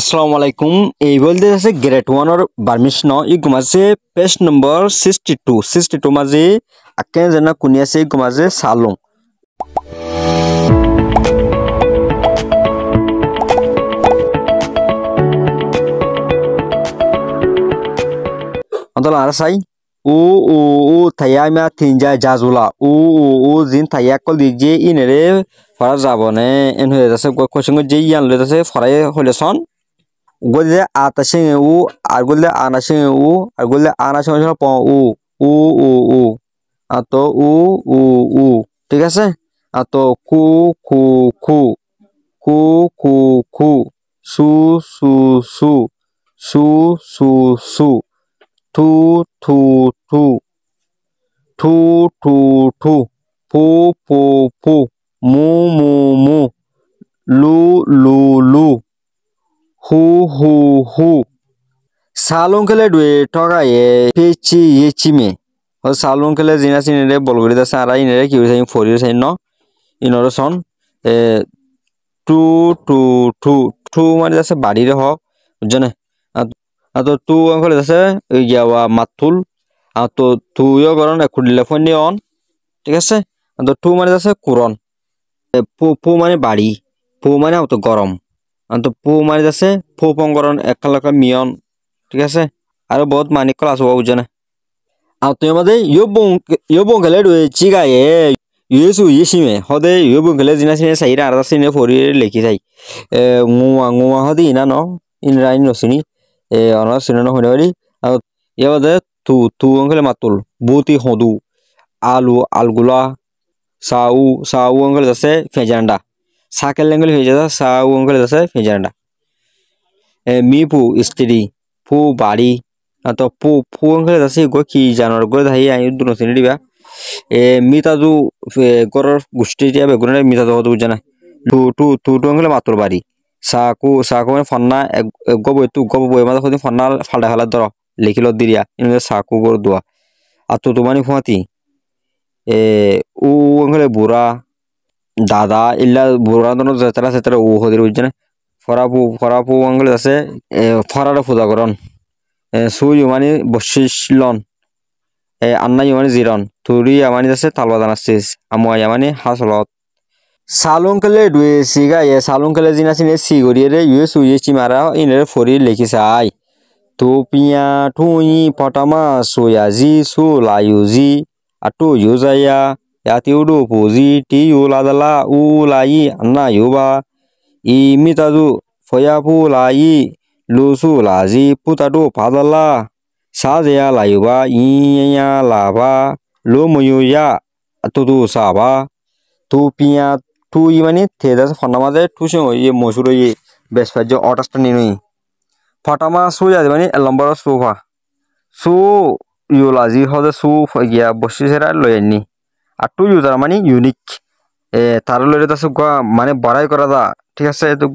আসসালামু আলাইকুম এই বলতে আছে গ্রেড ওয়ানৰ বাৰ্মিশ্ন ই গুমাজে page number sixty two sixty two মাজে আকে যেন কুনি আছে ই গুমাজে চালোঁ অন্তল আর সাই ও ও ও থাইয়া মা তিন যায় জাজুলা ও ও ও জিন থাইয়া কল দিয়ে ইনেৰে ফরা যাবনে নে এন হয়ে যাচ্ছে কোচিং যে ইয়ান লয়ে যাচ্ছে ফরাই হলে সন গোলে আতা সিঙে উ আর গোলে আনা সিঙে উ আর গোলে আনা সিং সঙ্গে প উ উ উ উ আত উ উ উ ঠিক আছে আত কু কু খু কু কু কু সু সু সু সু সু সু থু থু থু থু থু থু ফু ফু ফু মু মু মু লু লু লু হু হু হু সালুংখেলে ডুয়ে ঠকায়ে পেচি ইয়ে চিমে ও সালুংখেলে জিনা চিনেরে বল করে দাসে আর ইনেরে কি হয়েছে ফরিয়ে সাইন ন ইনর সন টু টু টু টু মানে যাচ্ছে বাড়িরে হক বুঝছেন আর তো টু অঙ্কলে যাচ্ছে ওই গিয়া মাতুল আর তো তুইও করন এখন ফোন নিয়ে অন ঠিক আছে আর তো টু মানে যাচ্ছে কুরন পু পু মানে বাড়ি পু মানে তো গরম আনতো পো মানি আছে ফো পংগরণ একালকে মিয়ন ঠিক আছে আৰু বহুত মানিক কল আসবো বুঝে না আর তুই আমাদের ইয়ো বং ইয়ো বং খেলে রয়েছি গায়ে ইয়েসু ইয়েসিমে হদে ইয়ো বং খেলে জিনা সিনে সাইরা আর সিনে ফরি লেখি যাই গুয়া গুয়া হদে ইনা ন ইনরা ইন নসিনি এ অনা সিনে ন হইনে বাড়ি আর ইয়াবাদে তু তু অঙ্কেলে মাতুল বুতি হদু আলু আলগুলা সাউ সাউ অঙ্কেলে আছে ফেজান্ডা সাকেলেঙ্গল ফেজা দা সাউঙ্গল দা সা ফেজানডা এ মিপু ইস্তিরি পু বাড়ি না তো পু পুঙ্গল দা সি গো কি জানর গো দা হি আই দুনো সিনি এ মিতা দু গর গুষ্টি দিয়া বে গুনে মিতা দহ দু জানা টু টু টু টুঙ্গল মাতুর বাড়ি সাকু সাকু মানে ফন্না এক গব তু গব বই মাদা খদি ফন্না ফালে হালা দর লিখিল দিরিয়া ইন সাকু গর দুয়া আতু তোমানি ফুয়াতি এ উ অঙ্গলে বুড়া দাদা ইল্লা বুড়ানো যেতারা সেতারা উ হদির উজ্জেন ফরাপু ফরাপু অঙ্গল আছে ফরার ফুদাকরণ সুই ইমানি বশিসলন আন্না ইমানি জিরন তুরি আমানি আছে তালবাদান আসিস আমা ইয়ামানি হাসলত সালুঙ্কলে ডুয়ে সিগা এ সালুঙ্কলে জিনা সিনে সিগরিয়ে রে ইয়ে সুয়ে মারা ইনে ফরি লেখি সাই তু পিয়া ঠুই পটামা জি সু জি আটু ইউজাইয়া ရာတီဦးတို့ပိုစီတီယိုလာဒလာဦးလာဤအနယောပါဤမိသားစုဖယာဖူလာဤလူစုလာစီပုတ္တတို့ဘာဒလာစားစရာလာယောပါဤယညာလာပါလိုမယိုရအတူတူစာပါသူပညာသူဤမနိသေဒသဖနမတဲ့သူရှင်ရေမောရှုရေဘက်စဖဂျောအော်တစတနီနီဖာတမဆိုးရတယ်မနိအလမ်ဘရဆိုဖာဆိုယိုလာစီဟောဒဆိုဖဂီယာဘရှိစရာလွယ်နီ আর টু ইউজার মানে ইউনিক তার লড়ে আছে মানে বড়াই করা দা ঠিক আছে তো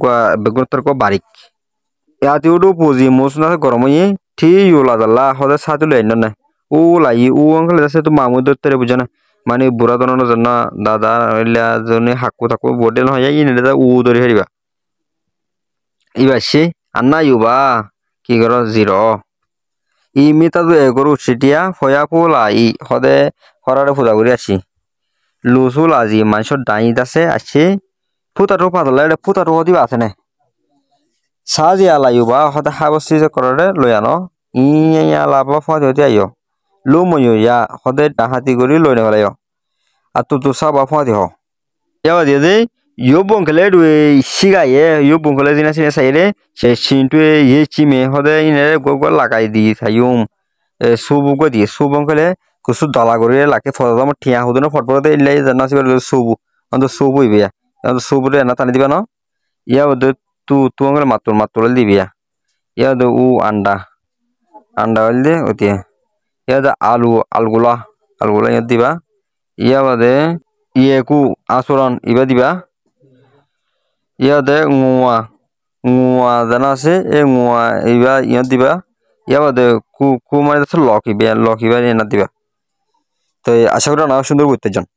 বেগুনতর বারিক ইয়াতে উডু পুজি মৌসুম আছে গরম ইয়ে ঠি ইউলা দাল্লা হদে সাথে লই না ও লাই ও অঙ্কলে আছে তো মামু দত্তরে বুঝে না মানে বুড়া ধরনের জন্য দাদা হইলা জনে হাকু থাকু বডে নহয় ই নেদা ও ধরে হেরিবা ইবা সে আর ইউবা কি কর জিরো ইমি মিতা তো এগরু সিটিয়া ফয়া পোলা ই হদে হরারে ফুদা করে আছি লুসুল আজি মানুষের ডাইত আছে আছে ফুতা রো পাতলা এটা ফুতা রো দিবা আছে নে সাজি আলাইও বা হতে হাবসি যে করলে লই আনো ইয়া লাভা ফতে হতে আইও লু ময়ো ইয়া হতে ডাহাতি করি লই নেবে আর তু তু সাবা ফতে হ ইয়াবা দিয়ে যে ইয়ো বংখলে ডুয়ে সিগাইয়ে ইয়ো বংখলে দিনা সিনে সাইরে সে সিনটুয়ে ইয়ে চিমে হতে ইনে গোগল লাগাই দিয়ে থাইম সুবুকে দিয়ে সুবংখলে কুসু দলা গড়িয়ে লাকে ফটো আমার ঠিয়া হুদুন ফট ফটো ইলে জানা আসি সুবু অন্ত সুবু ইবিয়া অন্ত সুবুরে না টানি দিবা ন ইয়া দে তু তু আঙ্গুলে মাতুর মাতুর দিবিয়া ইয়া দে উ আন্ডা আন্ডা হল দে ওতে ইয়া দে আলু আলগুলা আলগুলা ইয়া দিবা ইয়া বাদে ইয়ে কু আসরণ ইবা দিবা ইয়া দে ঙুয়া ঙুয়া জানা আছে এই ঙুয়া ইবা ইয়া দিবা ইয়া বাদে কু কু মারি লক ইবা লক ইবা এনা দিবা তো আশা করি অনেক সুন্দর করতে চান